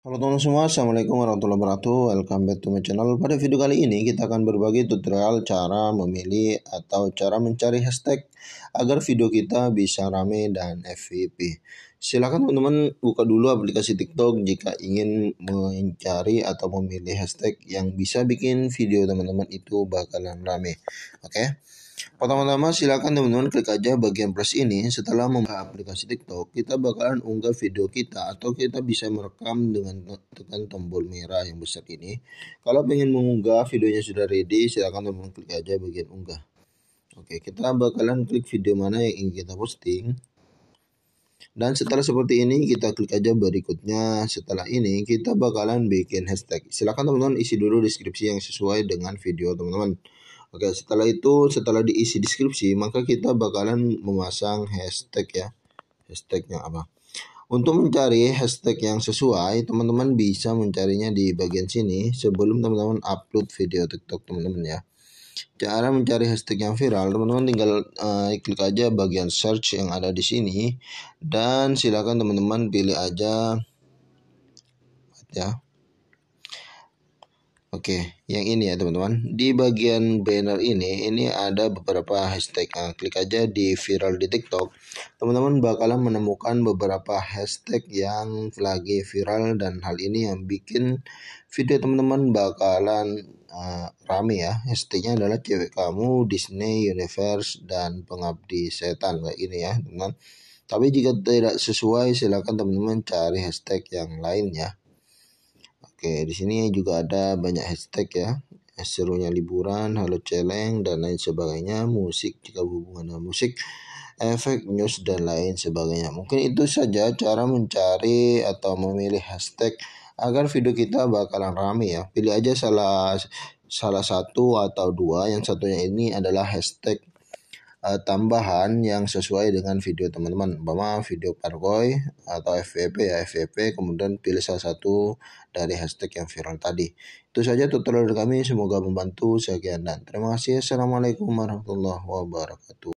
Halo teman teman semua, Assalamualaikum warahmatullahi wabarakatuh Welcome back to my channel Pada video kali ini kita akan berbagi tutorial cara memilih atau cara mencari hashtag Agar video kita bisa rame dan FVP Silahkan teman-teman buka dulu aplikasi TikTok jika ingin mencari atau memilih hashtag yang bisa bikin video teman-teman itu bakalan rame Oke okay? Pertama-tama silakan teman-teman klik aja bagian plus ini. Setelah membuka aplikasi TikTok, kita bakalan unggah video kita atau kita bisa merekam dengan tekan tombol merah yang besar ini. Kalau pengen mengunggah videonya sudah ready, silakan teman-teman klik aja bagian unggah. Oke, kita bakalan klik video mana yang ingin kita posting. Dan setelah seperti ini kita klik aja berikutnya. Setelah ini kita bakalan bikin hashtag. silakan teman-teman isi dulu deskripsi yang sesuai dengan video teman-teman. Oke, setelah itu setelah diisi deskripsi, maka kita bakalan memasang hashtag ya. Hashtagnya apa? Untuk mencari hashtag yang sesuai, teman-teman bisa mencarinya di bagian sini sebelum teman-teman upload video TikTok teman-teman ya. Cara mencari hashtag yang viral, teman-teman tinggal uh, klik aja bagian search yang ada di sini dan silakan teman-teman pilih aja ya Oke, yang ini ya teman-teman. Di bagian banner ini, ini ada beberapa hashtag. Nah, klik aja di viral di TikTok. Teman-teman bakalan menemukan beberapa hashtag yang lagi viral dan hal ini yang bikin video teman-teman bakalan uh, rame ya. Hashtagnya adalah cewek kamu, Disney Universe, dan pengabdi setan kayak ini ya teman-teman. Tapi jika tidak sesuai, silakan teman-teman cari hashtag yang lainnya. Oke, di sini juga ada banyak hashtag ya. Serunya liburan, halo celeng, dan lain sebagainya. Musik jika hubungan dengan musik, efek eh, news, dan lain sebagainya. Mungkin itu saja cara mencari atau memilih hashtag agar video kita bakalan rame ya. Pilih aja salah salah satu atau dua. Yang satunya ini adalah hashtag uh, tambahan yang sesuai dengan video teman-teman umpama video parkoy atau FVP ya FVP kemudian pilih salah satu dari hashtag yang viral tadi itu saja tutorial kami semoga membantu sekian dan terima kasih assalamualaikum warahmatullahi wabarakatuh